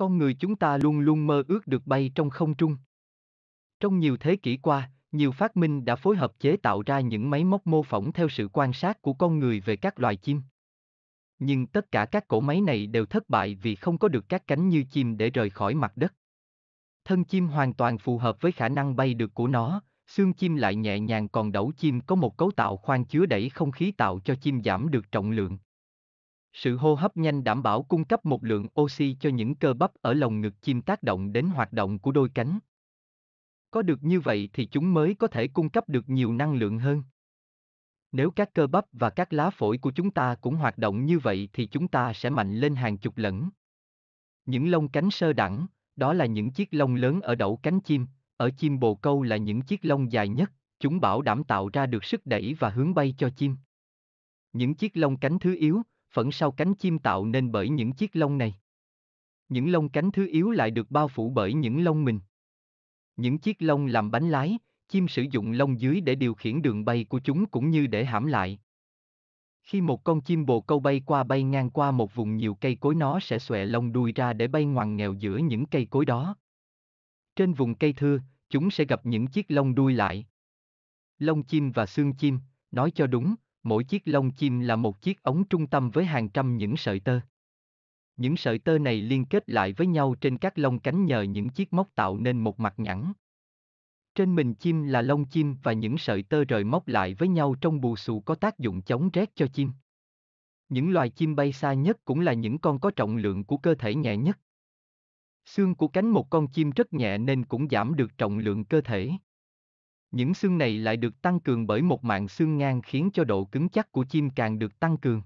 con người chúng ta luôn luôn mơ ước được bay trong không trung. Trong nhiều thế kỷ qua, nhiều phát minh đã phối hợp chế tạo ra những máy móc mô phỏng theo sự quan sát của con người về các loài chim. Nhưng tất cả các cỗ máy này đều thất bại vì không có được các cánh như chim để rời khỏi mặt đất. Thân chim hoàn toàn phù hợp với khả năng bay được của nó, xương chim lại nhẹ nhàng còn đẩu chim có một cấu tạo khoang chứa đẩy không khí tạo cho chim giảm được trọng lượng. Sự hô hấp nhanh đảm bảo cung cấp một lượng oxy cho những cơ bắp ở lồng ngực chim tác động đến hoạt động của đôi cánh. Có được như vậy thì chúng mới có thể cung cấp được nhiều năng lượng hơn. Nếu các cơ bắp và các lá phổi của chúng ta cũng hoạt động như vậy thì chúng ta sẽ mạnh lên hàng chục lần. Những lông cánh sơ đẳng, đó là những chiếc lông lớn ở đậu cánh chim, ở chim bồ câu là những chiếc lông dài nhất, chúng bảo đảm tạo ra được sức đẩy và hướng bay cho chim. Những chiếc lông cánh thứ yếu, Phần sau cánh chim tạo nên bởi những chiếc lông này. Những lông cánh thứ yếu lại được bao phủ bởi những lông mình. Những chiếc lông làm bánh lái, chim sử dụng lông dưới để điều khiển đường bay của chúng cũng như để hãm lại. Khi một con chim bồ câu bay qua bay ngang qua một vùng nhiều cây cối nó sẽ xòe lông đuôi ra để bay ngoằn nghèo giữa những cây cối đó. Trên vùng cây thưa, chúng sẽ gặp những chiếc lông đuôi lại. Lông chim và xương chim, nói cho đúng, mỗi chiếc lông chim là một chiếc ống trung tâm với hàng trăm những sợi tơ. Những sợi tơ này liên kết lại với nhau trên các lông cánh nhờ những chiếc móc tạo nên một mặt nhẵn. Trên mình chim là lông chim và những sợi tơ rời móc lại với nhau trong bù xù có tác dụng chống rét cho chim. Những loài chim bay xa nhất cũng là những con có trọng lượng của cơ thể nhẹ nhất. Xương của cánh một con chim rất nhẹ nên cũng giảm được trọng lượng cơ thể. Những xương này lại được tăng cường bởi một mạng xương ngang khiến cho độ cứng chắc của chim càng được tăng cường.